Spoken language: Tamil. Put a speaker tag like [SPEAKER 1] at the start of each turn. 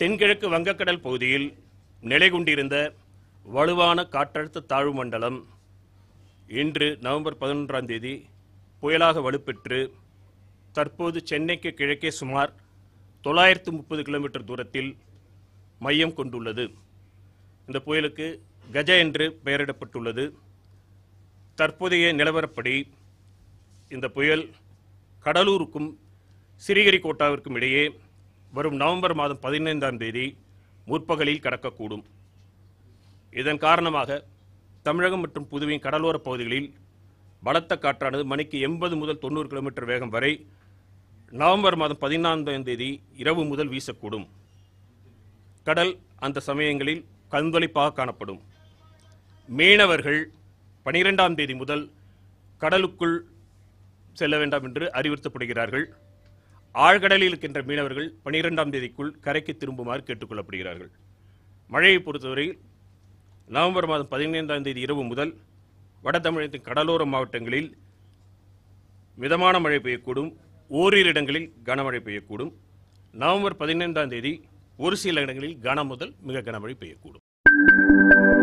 [SPEAKER 1] தென்கிழக்கு வங்கக்கடல் பகுதியில் நிலை கொண்டிருந்த வலுவான காற்றழுத்த தாழ்வு மண்டலம் இன்று நவம்பர் பதினொன்றாம் தேதி புயலாக வலுப்பெற்று தற்போது சென்னைக்கு கிழக்கே சுமார் தொள்ளாயிரத்து முப்பது கிலோமீட்டர் தூரத்தில் மையம் கொண்டுள்ளது இந்த புயலுக்கு கஜ என்று பெயரிடப்பட்டுள்ளது தற்போதைய நிலவரப்படி இந்த புயல் கடலூருக்கும் கோட்டாவிற்கும் இடையே வரும் நவம்பர் மாதம் பதினைந்தாம் தேதி முற்பகலில் கடக்கக்கூடும் இதன் காரணமாக தமிழகம் மற்றும் புதுவையின் கடலோர பகுதிகளில் பலத்த காற்றானது மணிக்கு எண்பது முதல் தொண்ணூறு கிலோமீட்டர் வேகம் வரை நவம்பர் மாதம் பதினான்காம் தேதி இரவு முதல் வீசக்கூடும் கடல் அந்த சமயங்களில் கந்தளிப்பாக காணப்படும் மீனவர்கள் பனிரெண்டாம் தேதி முதல் கடலுக்குள் செல்ல வேண்டாம் என்று அறிவுறுத்தப்படுகிறார்கள் ஆழ்கடலில் இருக்கின்ற மீனவர்கள் பனிரெண்டாம் தேதிக்குள் கரைக்கு திரும்புமாறு கேட்டுக்கொள்ளப்படுகிறார்கள் மழையை பொறுத்தவரையில் நவம்பர் மாதம் பதினைந்தாம் தேதி இரவு முதல் வட தமிழகத்தின் கடலோர மாவட்டங்களில் மிதமான மழை பெய்யக்கூடும் ஓரிரு இடங்களில் கனமழை பெய்யக்கூடும் நவம்பர் பதினைந்தாம் தேதி ஒரு சில இடங்களில் கன முதல் மிக கனமழை பெய்யக்கூடும்